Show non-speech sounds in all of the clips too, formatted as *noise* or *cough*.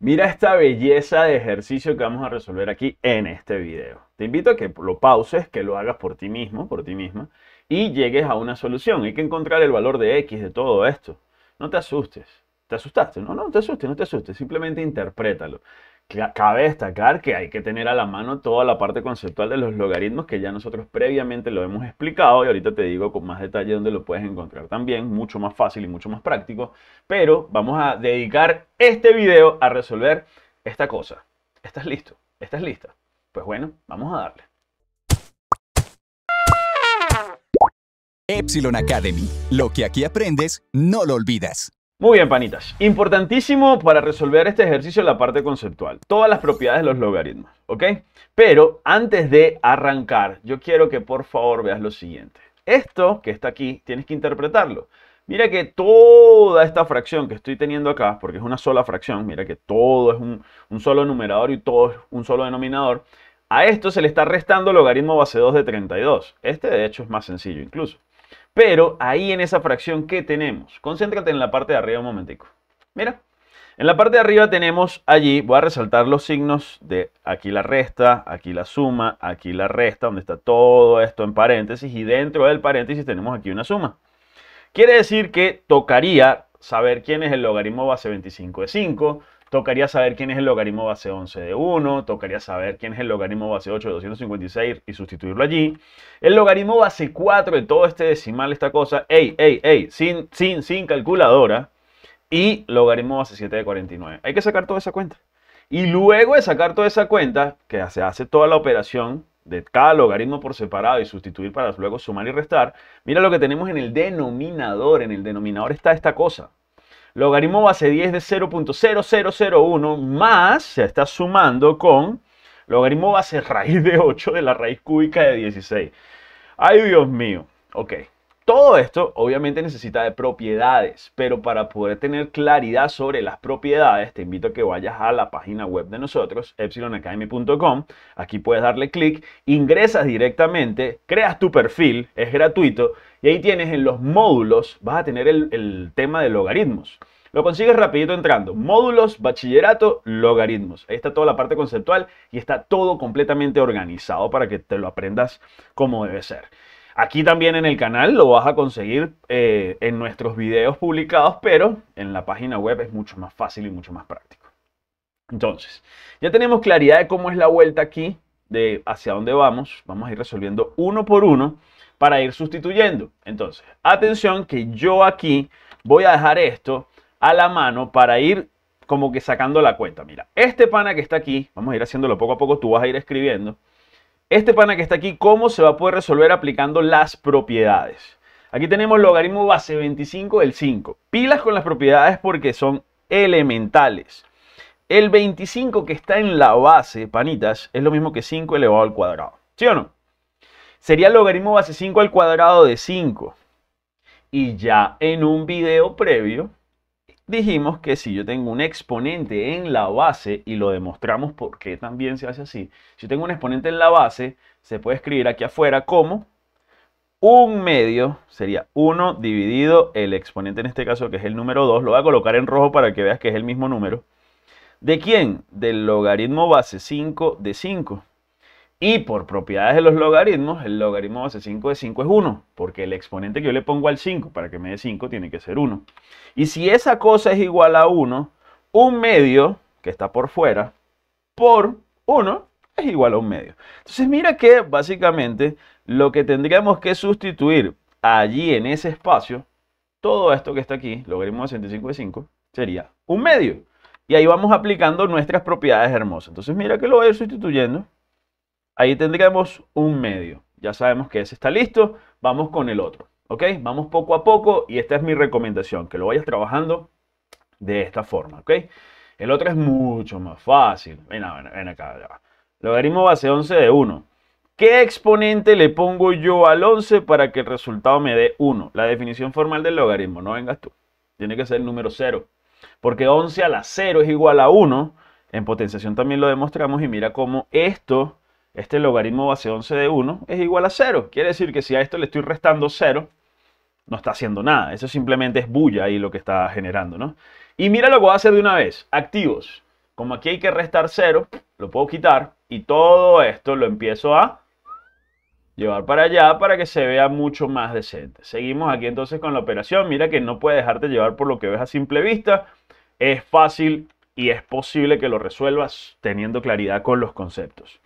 Mira esta belleza de ejercicio que vamos a resolver aquí en este video. Te invito a que lo pauses, que lo hagas por ti mismo, por ti misma, y llegues a una solución. Hay que encontrar el valor de X de todo esto. No te asustes. ¿Te asustaste? No, no te asustes, no te asustes. Simplemente interprétalo cabe destacar que hay que tener a la mano toda la parte conceptual de los logaritmos que ya nosotros previamente lo hemos explicado y ahorita te digo con más detalle dónde lo puedes encontrar también, mucho más fácil y mucho más práctico, pero vamos a dedicar este video a resolver esta cosa. ¿Estás listo? ¿Estás lista? Pues bueno, vamos a darle. Epsilon Academy. Lo que aquí aprendes, no lo olvidas. Muy bien, panitas. Importantísimo para resolver este ejercicio la parte conceptual. Todas las propiedades de los logaritmos, ¿ok? Pero antes de arrancar, yo quiero que por favor veas lo siguiente. Esto que está aquí, tienes que interpretarlo. Mira que toda esta fracción que estoy teniendo acá, porque es una sola fracción, mira que todo es un, un solo numerador y todo es un solo denominador, a esto se le está restando logaritmo base 2 de 32. Este de hecho es más sencillo incluso. Pero ahí en esa fracción, ¿qué tenemos? Concéntrate en la parte de arriba un momentico. Mira, en la parte de arriba tenemos allí, voy a resaltar los signos de aquí la resta, aquí la suma, aquí la resta, donde está todo esto en paréntesis y dentro del paréntesis tenemos aquí una suma. Quiere decir que tocaría saber quién es el logaritmo base 25 de 5, Tocaría saber quién es el logaritmo base 11 de 1, tocaría saber quién es el logaritmo base 8 de 256 y sustituirlo allí. El logaritmo base 4 de todo este decimal, esta cosa, ey, ey, ey, sin, sin, sin calculadora. Y logaritmo base 7 de 49. Hay que sacar toda esa cuenta. Y luego de sacar toda esa cuenta, que se hace toda la operación de cada logaritmo por separado y sustituir para luego sumar y restar, mira lo que tenemos en el denominador. En el denominador está esta cosa. Logaritmo base 10 de 0.0001 más, se está sumando con logaritmo base raíz de 8 de la raíz cúbica de 16. Ay, Dios mío. Ok. Todo esto obviamente necesita de propiedades, pero para poder tener claridad sobre las propiedades, te invito a que vayas a la página web de nosotros, epsilonacademy.com. Aquí puedes darle clic, ingresas directamente, creas tu perfil, es gratuito, y ahí tienes en los módulos, vas a tener el, tema de logaritmos. Lo consigues rapidito entrando. Módulos, bachillerato, logaritmos. Ahí está toda la parte conceptual y está todo completamente organizado para que te lo aprendas como debe ser. Aquí también en el canal lo vas a conseguir eh, en nuestros videos publicados, pero en la página web es mucho más fácil y mucho más práctico. Entonces, ya tenemos claridad de cómo es la vuelta aquí, de hacia dónde vamos. Vamos a ir resolviendo uno por uno para ir sustituyendo. Entonces, atención que yo aquí voy a dejar esto a la mano para ir como que sacando la cuenta. Mira, este pana que está aquí, vamos a ir haciéndolo poco a poco, tú vas a ir escribiendo este pana que está aquí, ¿cómo se va a poder resolver aplicando las propiedades? Aquí tenemos logaritmo base 25 del 5. Pilas con las propiedades porque son elementales. El 25 que está en la base, panitas, es lo mismo que 5 elevado al cuadrado. ¿Sí o no? Sería logaritmo base 5 al cuadrado de 5. Y ya en un video previo dijimos que si yo tengo un exponente en la base, y lo demostramos porque también se hace así, si yo tengo un exponente en la base, se puede escribir aquí afuera como un medio, sería 1 dividido el exponente en este caso que es el número 2, lo voy a colocar en rojo para que veas que es el mismo número. ¿De quién? Del logaritmo base 5 de 5. Y por propiedades de los logaritmos, el logaritmo base 5 de 5 es 1, porque el exponente que yo le pongo al 5 para que me dé 5 tiene que ser 1. Y si esa cosa es igual a 1, un medio, que está por fuera, por 1 es igual a un medio. Entonces mira que básicamente lo que tendríamos que sustituir allí en ese espacio, todo esto que está aquí, logaritmo base 5 de 5, sería un medio. Y ahí vamos aplicando nuestras propiedades hermosas. Entonces mira que lo voy a ir sustituyendo. Ahí tendríamos un medio. Ya sabemos que ese está listo. Vamos con el otro. ¿Ok? Vamos poco a poco y esta es mi recomendación, que lo vayas trabajando de esta forma. ¿Ok? El otro es mucho más fácil. Ven, acá. Logaritmo base 11 de 1. ¿Qué exponente le pongo yo al 11 para que el resultado me dé 1? La definición formal del logaritmo, no vengas tú. Tiene que ser el número 0. Porque 11 a la 0 es igual a 1. En potenciación también lo demostramos y mira cómo esto este logaritmo base 11 de 1 es igual a 0. Quiere decir que si a esto le estoy restando 0, no está haciendo nada. Eso simplemente es bulla ahí lo que está generando, ¿no? Y mira lo que voy a hacer de una vez. Activos. Como aquí hay que restar 0, lo puedo quitar y todo esto lo empiezo a llevar para allá para que se vea mucho más decente. Seguimos aquí entonces con la operación. Mira que no puede dejarte llevar por lo que ves a simple vista. Es fácil y es posible que lo resuelvas teniendo claridad con los conceptos.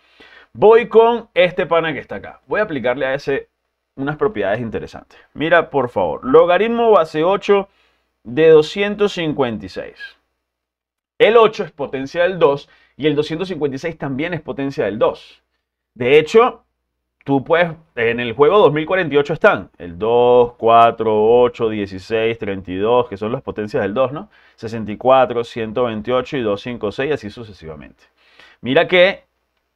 Voy con este pana que está acá. Voy a aplicarle a ese unas propiedades interesantes. Mira, por favor, logaritmo base 8 de 256. El 8 es potencia del 2 y el 256 también es potencia del 2. De hecho, tú puedes, en el juego 2048 están el 2, 4, 8, 16, 32, que son las potencias del 2, ¿no? 64, 128 y 256, así sucesivamente. Mira que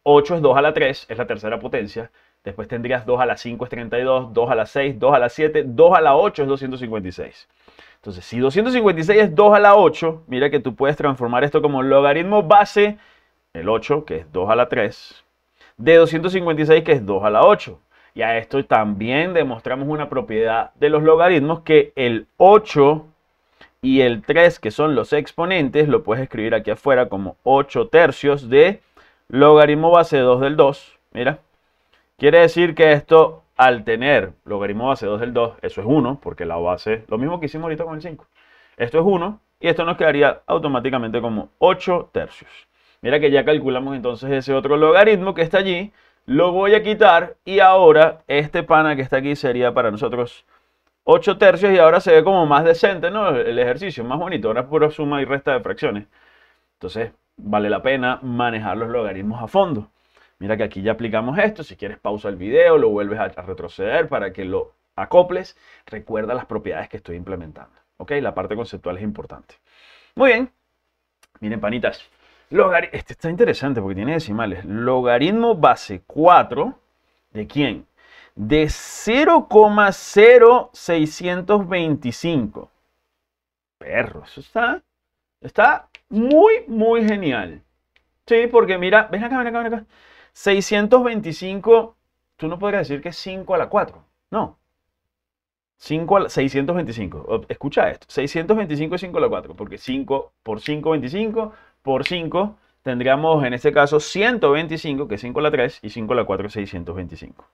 8 es 2 a la 3, es la tercera potencia. Después tendrías 2 a la 5 es 32, 2 a la 6, 2 a la 7, 2 a la 8 es 256. Entonces, si 256 es 2 a la 8, mira que tú puedes transformar esto como logaritmo base, el 8, que es 2 a la 3, de 256, que es 2 a la 8. Y a esto también demostramos una propiedad de los logaritmos, que el 8 y el 3, que son los exponentes, lo puedes escribir aquí afuera como 8 tercios de logaritmo base 2 del 2, mira, quiere decir que esto al tener logaritmo base 2 del 2, eso es 1, porque la base, lo mismo que hicimos ahorita con el 5, esto es 1 y esto nos quedaría automáticamente como 8 tercios. Mira que ya calculamos entonces ese otro logaritmo que está allí, lo voy a quitar y ahora este pana que está aquí sería para nosotros 8 tercios y ahora se ve como más decente, ¿no? El ejercicio, más bonito, ahora es pura suma y resta de fracciones. Entonces, vale la pena manejar los logaritmos a fondo. Mira que aquí ya aplicamos esto. Si quieres pausa el video, lo vuelves a retroceder para que lo acoples. Recuerda las propiedades que estoy implementando. ¿Ok? La parte conceptual es importante. Muy bien. Miren, panitas. este está interesante porque tiene decimales. Logaritmo base 4. ¿De quién? De 0,0625. Perro, eso está, está muy, muy genial. Sí, porque mira, ven acá, ven acá, ven acá. 625, tú no podrías decir que es 5 a la 4. No. 5 a 625. Escucha esto. 625 es 5 a la 4, porque 5 por 5, 25. Por 5 tendríamos en este caso 125, que es 5 a la 3, y 5 a la 4 es 625.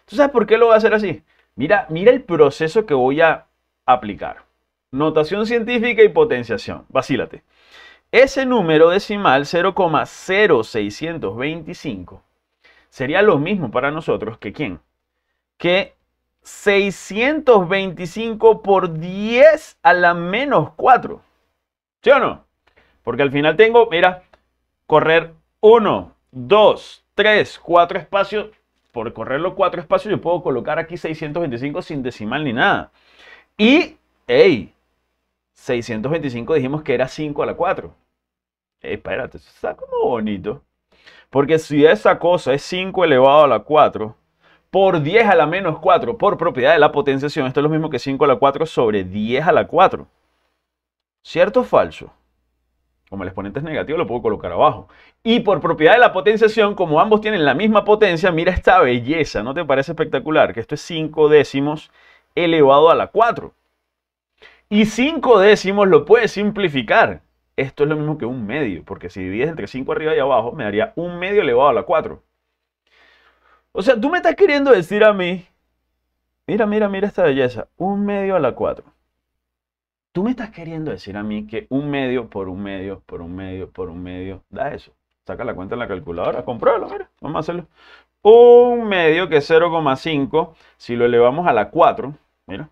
Entonces, por qué lo voy a hacer así? Mira, mira el proceso que voy a aplicar. Notación científica y potenciación. Vacílate. Ese número decimal 0,0625 sería lo mismo para nosotros que quién? Que 625 por 10 a la menos 4. ¿Sí o no? Porque al final tengo, mira, correr 1, 2, 3, 4 espacios. Por correr los 4 espacios yo puedo colocar aquí 625 sin decimal ni nada. Y, hey, 625 dijimos que era 5 a la 4 espérate, está como bonito. Porque si esa cosa es 5 elevado a la 4, por 10 a la menos 4, por propiedad de la potenciación, esto es lo mismo que 5 a la 4 sobre 10 a la 4. ¿Cierto o falso? Como el exponente es negativo, lo puedo colocar abajo. Y por propiedad de la potenciación, como ambos tienen la misma potencia, mira esta belleza, ¿no te parece espectacular? Que esto es 5 décimos elevado a la 4. Y 5 décimos lo puedes simplificar esto es lo mismo que un medio, porque si divides entre 5 arriba y abajo, me daría un medio elevado a la 4. O sea, tú me estás queriendo decir a mí, mira, mira, mira esta belleza, un medio a la 4. Tú me estás queriendo decir a mí que un medio por un medio, por un medio, por un medio, da eso. Saca la cuenta en la calculadora, compruébalo, mira, vamos a hacerlo. Un medio que es 0,5, si lo elevamos a la 4, mira.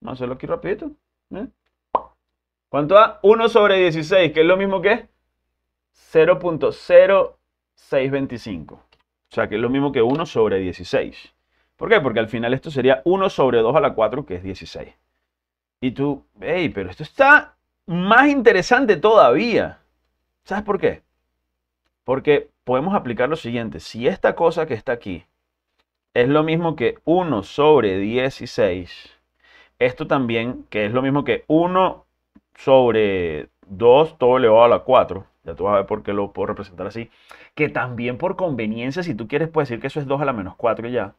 Vamos a hacerlo aquí rapidito. ¿Cuánto da? 1 sobre 16, que es lo mismo que 0.0625. O sea, que es lo mismo que 1 sobre 16. ¿Por qué? Porque al final esto sería 1 sobre 2 a la 4, que es 16. Y tú, hey, pero esto está más interesante todavía. ¿Sabes por qué? Porque podemos aplicar lo siguiente. Si esta cosa que está aquí es lo mismo que 1 sobre 16, esto también, que es lo mismo que 1 sobre 2 todo elevado a la 4. Ya tú vas a ver por qué lo puedo representar así. Que también por conveniencia, si tú quieres, puedes decir que eso es 2 a la menos 4 ya.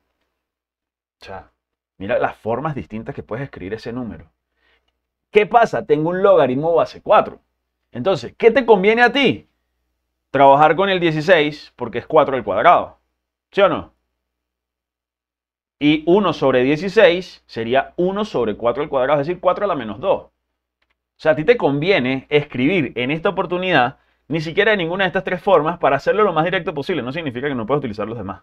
O sea, mira las formas distintas que puedes escribir ese número. ¿Qué pasa? Tengo un logaritmo base 4. Entonces, ¿qué te conviene a ti? Trabajar con el 16 porque es 4 al cuadrado. ¿Sí o no? Y 1 sobre 16 sería 1 sobre 4 al cuadrado, es decir, 4 a la menos 2. O sea, a ti te conviene escribir en esta oportunidad ni siquiera en ninguna de estas tres formas para hacerlo lo más directo posible. No significa que no puedas utilizar los demás.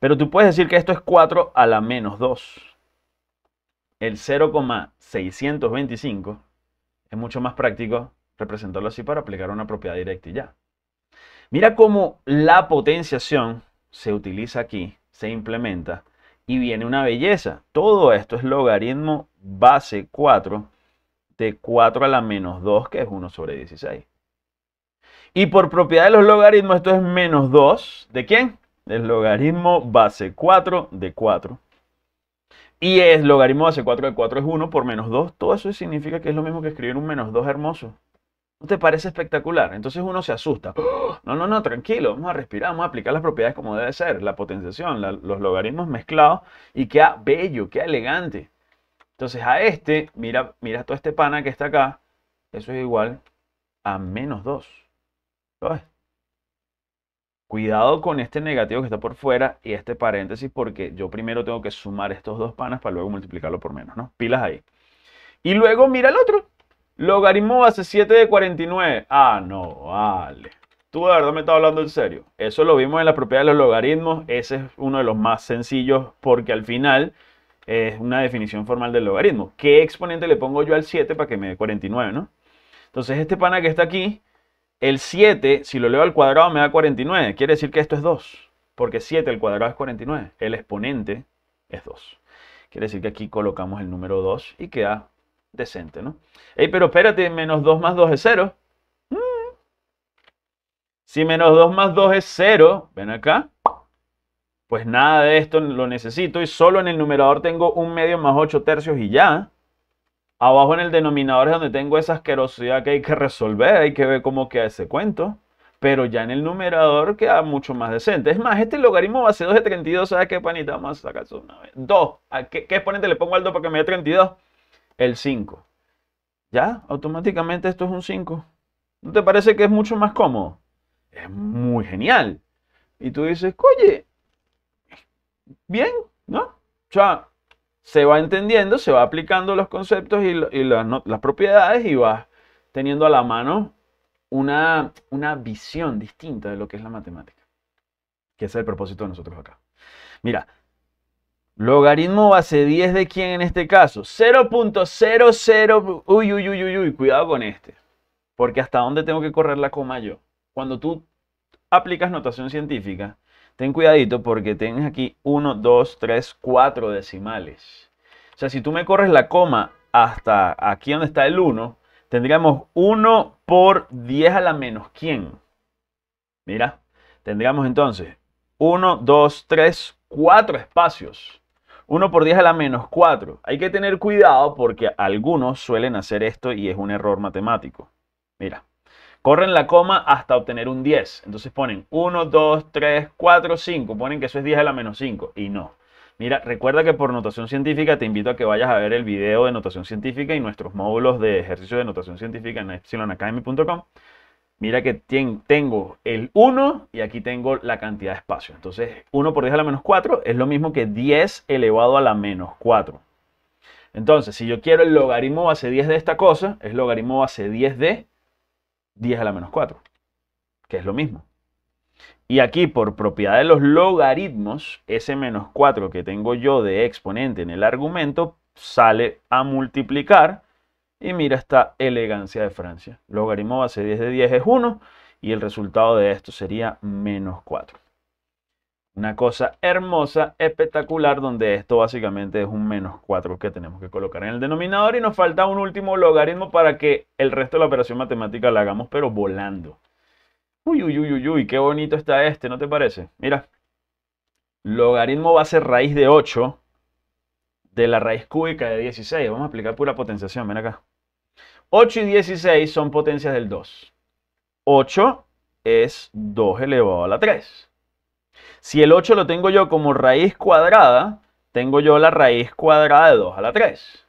Pero tú puedes decir que esto es 4 a la menos 2. El 0,625 es mucho más práctico representarlo así para aplicar una propiedad directa y ya. Mira cómo la potenciación se utiliza aquí, se implementa y viene una belleza. Todo esto es logaritmo base 4 de 4 a la menos 2, que es 1 sobre 16. Y por propiedad de los logaritmos, esto es menos 2. ¿De quién? Del logaritmo base 4 de 4. Y es logaritmo base 4 de 4 es 1 por menos 2. Todo eso significa que es lo mismo que escribir un menos 2 hermoso. ¿No te parece espectacular? Entonces uno se asusta. *gasps* No, no, no, tranquilo. Vamos a respirar, vamos a aplicar las propiedades como debe ser. La potenciación, los logaritmos mezclados. Y queda bello, queda elegante. Entonces a este, mira, mira todo este pana que está acá, eso es igual a menos 2. Cuidado con este negativo que está por fuera y este paréntesis porque yo primero tengo que sumar estos dos panas para luego multiplicarlo por menos, ¿no? Pilas ahí. Y luego mira el otro. Logaritmo base 7 de 49. Ah, no, vale. Tú de verdad me estás hablando en serio. Eso lo vimos en la propiedad de los logaritmos. Ese es uno de los más sencillos porque al final es una definición formal del logaritmo. ¿Qué exponente le pongo yo al 7 para que me dé 49, no? Entonces este pana que está aquí, el 7, si lo leo al cuadrado me da 49. Quiere decir que esto es 2, porque 7 al cuadrado es 49. El exponente es 2. Quiere decir que aquí colocamos el número 2 y queda decente, ¿no? Ey, pero espérate, menos 2 más 2 es 0. Mm. Si menos 2 más 2 es 0, ven acá, pues nada de esto lo necesito y solo en el numerador tengo un medio más 8 tercios y ya. Abajo en el denominador es donde tengo esa asquerosidad que hay que resolver, hay que ver cómo queda ese cuento. Pero ya en el numerador queda mucho más decente. Es más, este logaritmo base 2 de 32, ¿sabes qué panita? más a una vez. 2. ¿A qué, exponente le pongo al 2 para que me dé 32? El 5. Ya, automáticamente esto es un 5. ¿No te parece que es mucho más cómodo? Es muy genial. Y tú dices, oye, bien, ¿no? O sea, se va entendiendo, se va aplicando los conceptos y, las, propiedades y vas teniendo a la mano una, una visión distinta de lo que es la matemática, que es el propósito de nosotros acá. Mira, Logaritmo base 10 de quién en este caso? 0.00. Uy, uy, uy, uy, uy, cuidado con este. Porque hasta dónde tengo que correr la coma yo. Cuando tú aplicas notación científica, ten cuidadito porque tienes aquí 1, 2, 3, 4 decimales. O sea, si tú me corres la coma hasta aquí donde está el 1, tendríamos 1 por 10 a la menos quién. Mira, tendríamos entonces 1, 2, 3, 4 espacios. 1 por 10 a la menos 4. Hay que tener cuidado porque algunos suelen hacer esto y es un error matemático. Mira. Corren la coma hasta obtener un 10. Entonces ponen 1, 2, 3, 4, 5. Ponen que eso es 10 a la menos 5. Y no. Mira, recuerda que por notación científica te invito a que vayas a ver el video de notación científica y nuestros módulos de ejercicio de notación científica en epsilonacademy.com. Mira que tengo el 1 y aquí tengo la cantidad de espacio. Entonces, 1 por 10 a la menos 4 es lo mismo que 10 elevado a la menos 4. Entonces, si yo quiero el logaritmo base 10 de esta cosa, es logaritmo base 10 de 10 a la menos 4, que es lo mismo. Y aquí, por propiedad de los logaritmos, ese menos 4 que tengo yo de exponente en el argumento sale a multiplicar. Y mira esta elegancia de Francia. Logaritmo base 10 de 10 es 1 y el resultado de esto sería menos 4. Una cosa hermosa, espectacular, donde esto básicamente es un menos 4 que tenemos que colocar en el denominador y nos falta un último logaritmo para que el resto de la operación matemática la hagamos, pero volando. Uy, uy, uy, uy, uy, qué bonito está este, ¿no te parece? Mira, logaritmo va a ser raíz de 8 de la raíz cúbica de 16. Vamos a aplicar pura potenciación, ven acá. 8 y 16 son potencias del 2. 8 es 2 elevado a la 3. Si el 8 lo tengo yo como raíz cuadrada, tengo yo la raíz cuadrada de 2 a la 3.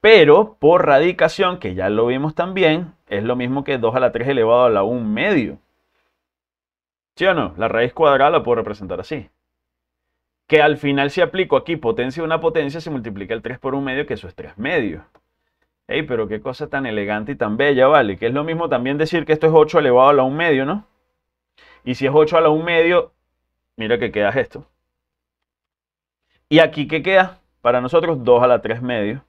Pero por radicación, que ya lo vimos también, es lo mismo que 2 a la 3 elevado a la 1 medio. ¿Sí o no? La raíz cuadrada la puedo representar así. Que al final si aplico aquí potencia de una potencia, se multiplica el 3 por 1 medio, que eso es 3 medio. Ey, pero qué cosa tan elegante y tan bella, ¿vale? Que es lo mismo también decir que esto es 8 elevado a la 1 medio, ¿no? Y si es 8 a la 1 medio, Mira que queda esto. Y aquí que queda para nosotros 2 a la 3 medio.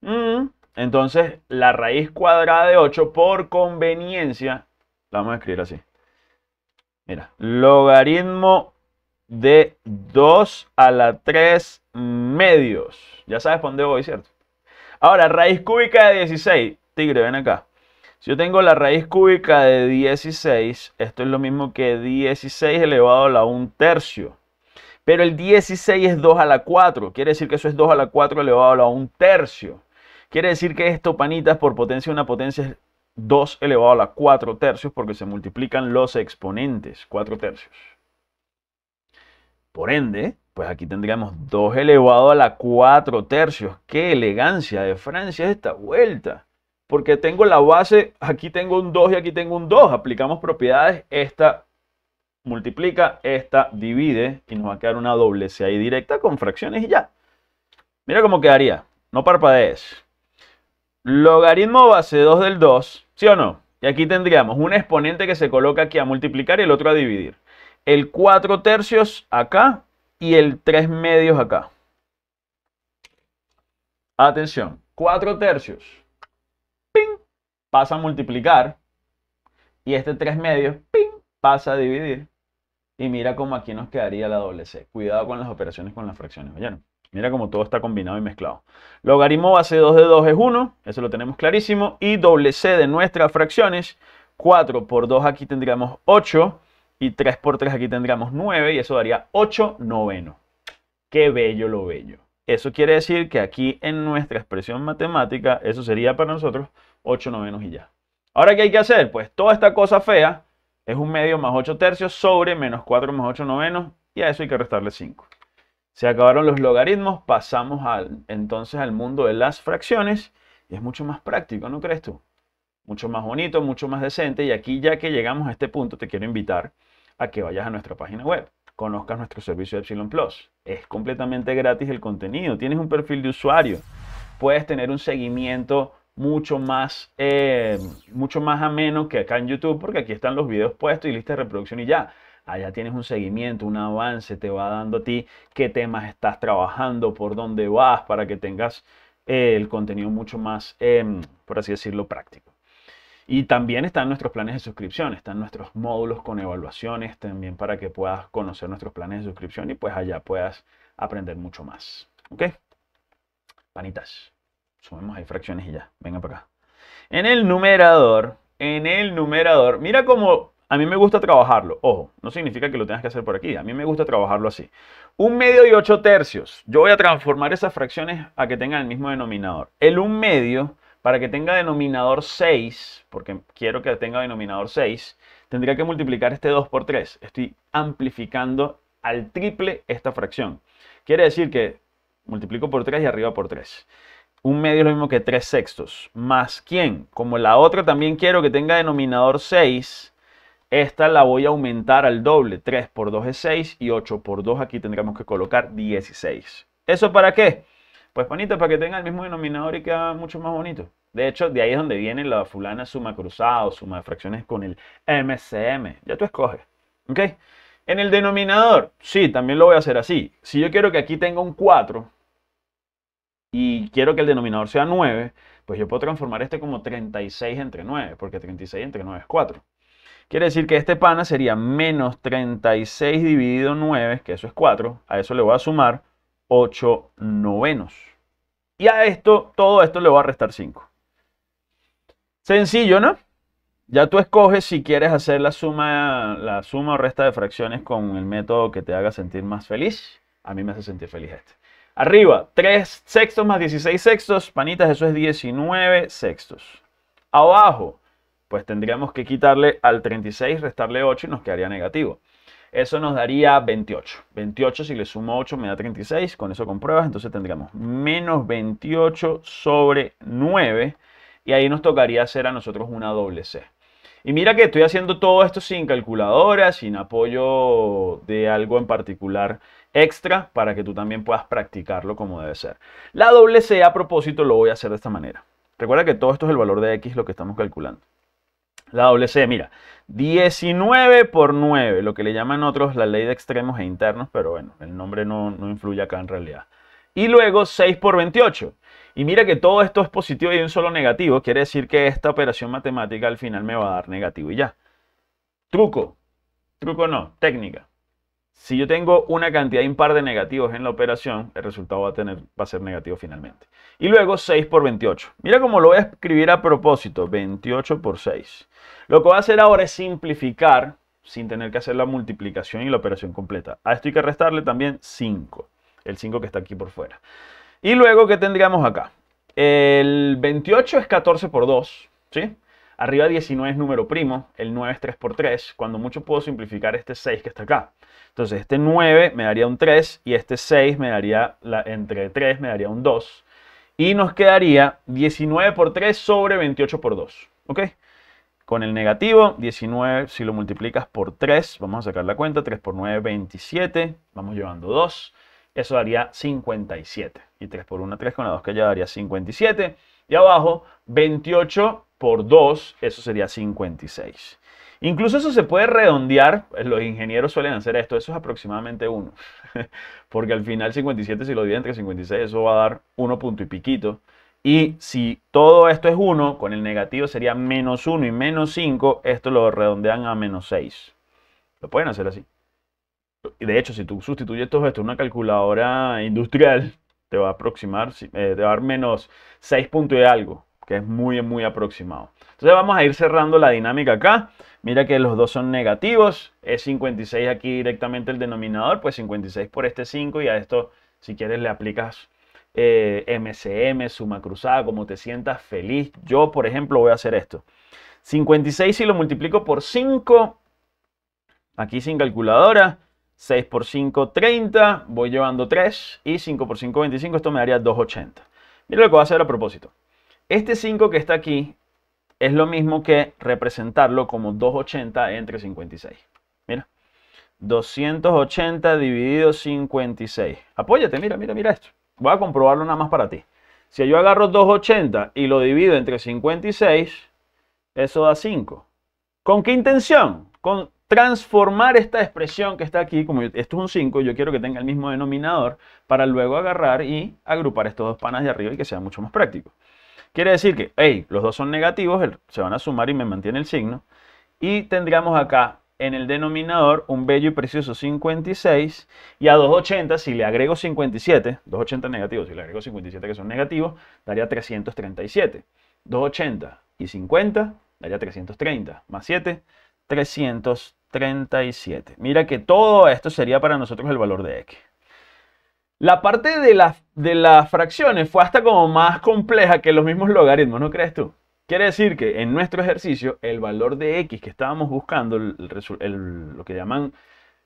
Mm, entonces la raíz cuadrada de 8 por conveniencia, la vamos a escribir así. Mira, logaritmo de 2 a la 3 medios. Ya sabes por dónde voy, ¿cierto? Ahora, raíz cúbica de 16. Tigre, ven acá. Si yo tengo la raíz cúbica de 16, esto es lo mismo que 16 elevado a la 1 tercio. Pero el 16 es 2 a la 4, quiere decir que eso es 2 a la 4 elevado a la 1 tercio. Quiere decir que esto, panitas, por potencia una potencia es 2 elevado a la 4 tercios porque se multiplican los exponentes, 4 tercios. Por ende, pues aquí tendríamos 2 elevado a la 4 tercios. ¡Qué elegancia de Francia esta vuelta! porque tengo la base, aquí tengo un 2 y aquí tengo un 2. Aplicamos propiedades, esta multiplica, esta divide y nos va a quedar una doble C ahí directa con fracciones y ya. Mira cómo quedaría, no parpadees. Logaritmo base 2 del 2, ¿sí o no? Y aquí tendríamos un exponente que se coloca aquí a multiplicar y el otro a dividir. El 4 tercios acá y el 3 medios acá. Atención, 4 tercios pasa a multiplicar y este 3 medios ¡ping! pasa a dividir. Y mira cómo aquí nos quedaría la doble C. Cuidado con las operaciones con las fracciones, no. Mira cómo todo está combinado y mezclado. Logaritmo base 2 de 2 es 1, eso lo tenemos clarísimo. Y doble C de nuestras fracciones, 4 por 2 aquí tendríamos 8 y 3 por 3 aquí tendríamos 9 y eso daría 8 noveno. Qué bello lo bello. Eso quiere decir que aquí en nuestra expresión matemática, eso sería para nosotros 8 novenos y ya. Ahora, ¿qué hay que hacer? Pues toda esta cosa fea es un medio más 8 tercios sobre menos 4 más 8 novenos y a eso hay que restarle 5. Se acabaron los logaritmos, pasamos entonces al mundo de las fracciones y es mucho más práctico, ¿no crees tú? Mucho más bonito, mucho más decente y aquí ya que llegamos a este punto te quiero invitar a que vayas a nuestra página web, conozcas nuestro servicio de Epsilon Plus. Es completamente gratis el contenido, tienes un perfil de usuario, puedes tener un seguimiento mucho más, eh, mucho más ameno que acá en YouTube, porque aquí están los videos puestos y lista de reproducción y ya. Allá tienes un seguimiento, un avance, te va dando a ti qué temas estás trabajando, por dónde vas, para que tengas eh, el contenido mucho más, em, por así decirlo, práctico. Y también están nuestros planes de suscripción, están nuestros módulos con evaluaciones también para que puedas conocer nuestros planes de suscripción y pues allá puedas aprender mucho más. ¿Ok? Panitas sumemos ahí fracciones y ya, venga para acá. En el numerador, en el numerador, mira cómo a mí me gusta trabajarlo. Ojo, no significa que lo tengas que hacer por aquí, a mí me gusta trabajarlo así. Un medio y ocho tercios. Yo voy a transformar esas fracciones a que tengan el mismo denominador. El un medio, para que tenga denominador 6, porque quiero que tenga denominador 6, tendría que multiplicar este 2 por 3. Estoy amplificando al triple esta fracción. Quiere decir que multiplico por 3 y arriba por 3 un medio es lo mismo que tres sextos. ¿Más quién? Como la otra también quiero que tenga denominador 6, esta la voy a aumentar al doble. 3 por 2 es 6 y 8 por 2 aquí tendremos que colocar 16. ¿Eso para qué? Pues bonito para que tenga el mismo denominador y queda mucho más bonito. De hecho, de ahí es donde viene la fulana suma cruzada o suma de fracciones con el MCM. Ya tú escoges. ¿Ok? En el denominador, sí, también lo voy a hacer así. Si yo quiero que aquí tenga un 4, y quiero que el denominador sea 9, pues yo puedo transformar este como 36 entre 9, porque 36 entre 9 es 4. Quiere decir que este pana sería menos 36 dividido 9, que eso es 4. A eso le voy a sumar 8 novenos. Y a esto, todo esto le voy a restar 5. Sencillo, ¿no? Ya tú escoges si quieres hacer la suma, la suma o resta de fracciones con el método que te haga sentir más feliz. A mí me hace sentir feliz este. Arriba, 3 sextos más 16 sextos, panitas, eso es 19 sextos. Abajo, pues tendríamos que quitarle al 36, restarle 8 y nos quedaría negativo. Eso nos daría 28. 28 si le sumo 8 me da 36, con eso compruebas, entonces tendríamos menos 28 sobre 9 y ahí nos tocaría hacer a nosotros una doble C. Y mira que estoy haciendo todo esto sin calculadora, sin apoyo de algo en particular extra para que tú también puedas practicarlo como debe ser. La doble C a propósito lo voy a hacer de esta manera. Recuerda que todo esto es el valor de X lo que estamos calculando. La doble C, mira, 19 por 9, lo que le llaman otros la ley de extremos e internos, pero bueno, el nombre no, no influye acá en realidad. Y luego 6 por 28. Y mira que todo esto es positivo y un solo negativo, quiere decir que esta operación matemática al final me va a dar negativo y ya. Truco, truco no, técnica. Si yo tengo una cantidad impar de negativos en la operación, el resultado va a, tener, va a ser negativo finalmente. Y luego 6 por 28. Mira cómo lo voy a escribir a propósito, 28 por 6. Lo que voy a hacer ahora es simplificar sin tener que hacer la multiplicación y la operación completa. A esto hay que restarle también 5, el 5 que está aquí por fuera. Y luego, ¿qué tendríamos acá? El 28 es 14 por 2, ¿sí? Arriba 19 es número primo, el 9 es 3 por 3, cuando mucho puedo simplificar este 6 que está acá. Entonces este 9 me daría un 3 y este 6 me daría, la, entre 3 me daría un 2. Y nos quedaría 19 por 3 sobre 28 por 2. ¿Ok? Con el negativo, 19, si lo multiplicas por 3, vamos a sacar la cuenta, 3 por 9, 27, vamos llevando 2, eso daría 57. Y 3 por 1, 3 con la 2 que ya daría 57. Y abajo, 28 por 2, eso sería 56. Incluso eso se puede redondear, eh, los ingenieros suelen hacer esto, eso es aproximadamente 1, *laughs* porque al final 57 si lo dividen entre 56 eso va a dar 1 punto y piquito. Y si todo esto es 1, con el negativo sería menos 1 y menos 5, esto lo redondean a menos 6. Lo pueden hacer así. y De hecho, si tú sustituyes todo esto en una calculadora industrial, te va a aproximar, eh, te va a dar menos 6 puntos de algo es muy, muy aproximado. Entonces vamos a ir cerrando la dinámica acá. Mira que los dos son negativos. Es 56 aquí directamente el denominador, pues 56 por este 5 y a esto, si quieres, le aplicas MCM, eh, suma cruzada, como te sientas feliz. Yo, por ejemplo, voy a hacer esto. 56 si lo multiplico por 5, aquí sin calculadora, 6 por 5, 30, voy llevando 3 y 5 por 5, 25, esto me daría 280. Mira lo que voy a hacer a propósito. Este 5 que está aquí es lo mismo que representarlo como 280 entre 56. Mira, 280 dividido 56. Apóyate, mira, mira, mira esto. Voy a comprobarlo nada más para ti. Si yo agarro 280 y lo divido entre 56, eso da 5. ¿Con qué intención? Con transformar esta expresión que está aquí, como esto es un 5, yo quiero que tenga el mismo denominador para luego agarrar y agrupar estos dos panas de arriba y que sea mucho más práctico. Quiere decir que, hey, los dos son negativos, se van a sumar y me mantiene el signo. Y tendríamos acá en el denominador un bello y precioso 56 y a 280 si le agrego 57, 280 negativos, si le agrego 57 que son negativos, daría 337. 280 y 50 daría 330, más 7, 337. Mira que todo esto sería para nosotros el valor de x. La parte de, de las fracciones fue hasta como más compleja que los mismos logaritmos, ¿no crees tú? Quiere decir que en nuestro ejercicio el valor de x que estábamos buscando, lo que llaman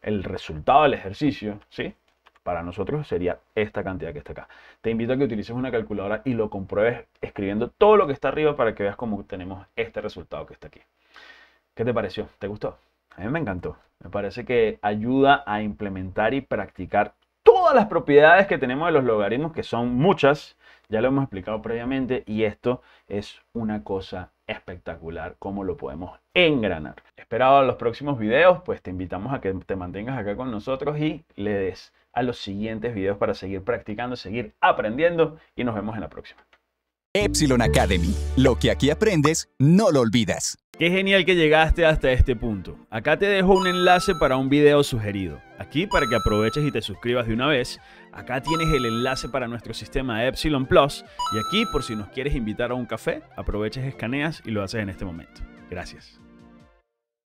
el resultado del ejercicio, ¿sí? Para nosotros sería esta cantidad que está acá. Te invito a que utilices una calculadora y lo compruebes escribiendo todo lo que está arriba para que veas cómo tenemos este resultado que está aquí. ¿Qué te pareció? ¿Te gustó? A mí me encantó. Me parece que ayuda a implementar y practicar todas las propiedades que tenemos de los logaritmos, que son muchas, ya lo hemos explicado previamente, y esto es una cosa espectacular cómo lo podemos engranar. Esperado los próximos videos, pues te invitamos a que te mantengas acá con nosotros y le des a los siguientes videos para seguir practicando, seguir aprendiendo y nos vemos en la próxima. Epsilon Academy. Lo que aquí aprendes, no lo olvidas. Qué genial que llegaste hasta este punto. Acá te dejo un enlace para un video sugerido. Aquí para que aproveches y te suscribas de una vez. Acá tienes el enlace para nuestro sistema Epsilon Plus. Y aquí por si nos quieres invitar a un café, aproveches, escaneas y lo haces en este momento. Gracias.